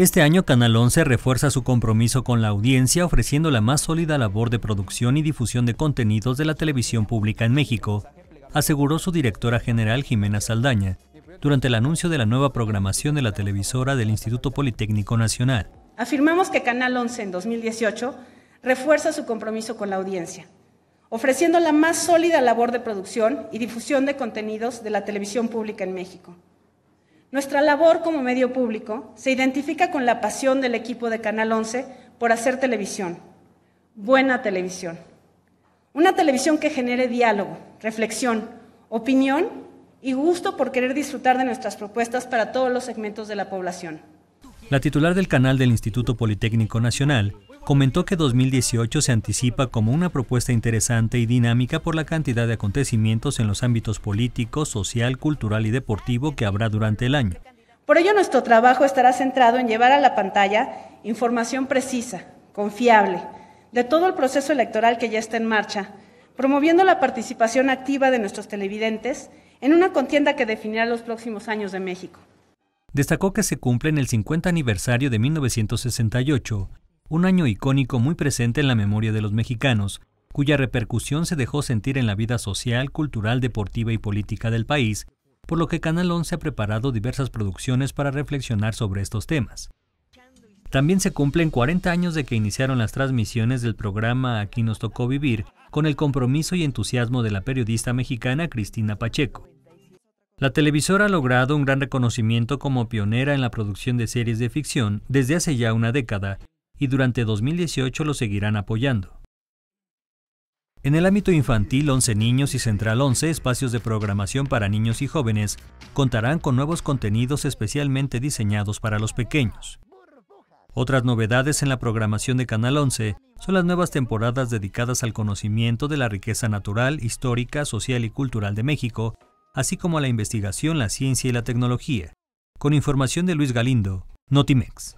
Este año Canal 11 refuerza su compromiso con la audiencia ofreciendo la más sólida labor de producción y difusión de contenidos de la televisión pública en México, aseguró su directora general Jimena Saldaña durante el anuncio de la nueva programación de la televisora del Instituto Politécnico Nacional. Afirmamos que Canal 11 en 2018 refuerza su compromiso con la audiencia, ofreciendo la más sólida labor de producción y difusión de contenidos de la televisión pública en México. Nuestra labor como medio público se identifica con la pasión del equipo de Canal 11 por hacer televisión, buena televisión. Una televisión que genere diálogo, reflexión, opinión y gusto por querer disfrutar de nuestras propuestas para todos los segmentos de la población. La titular del canal del Instituto Politécnico Nacional, comentó que 2018 se anticipa como una propuesta interesante y dinámica por la cantidad de acontecimientos en los ámbitos político, social, cultural y deportivo que habrá durante el año. Por ello, nuestro trabajo estará centrado en llevar a la pantalla información precisa, confiable, de todo el proceso electoral que ya está en marcha, promoviendo la participación activa de nuestros televidentes en una contienda que definirá los próximos años de México. Destacó que se cumple en el 50 aniversario de 1968 un año icónico muy presente en la memoria de los mexicanos, cuya repercusión se dejó sentir en la vida social, cultural, deportiva y política del país, por lo que Canal 11 ha preparado diversas producciones para reflexionar sobre estos temas. También se cumplen 40 años de que iniciaron las transmisiones del programa Aquí nos tocó vivir, con el compromiso y entusiasmo de la periodista mexicana Cristina Pacheco. La televisora ha logrado un gran reconocimiento como pionera en la producción de series de ficción desde hace ya una década y durante 2018 lo seguirán apoyando. En el ámbito infantil, 11 niños y Central 11, espacios de programación para niños y jóvenes, contarán con nuevos contenidos especialmente diseñados para los pequeños. Otras novedades en la programación de Canal 11 son las nuevas temporadas dedicadas al conocimiento de la riqueza natural, histórica, social y cultural de México, así como a la investigación, la ciencia y la tecnología, con información de Luis Galindo, Notimex.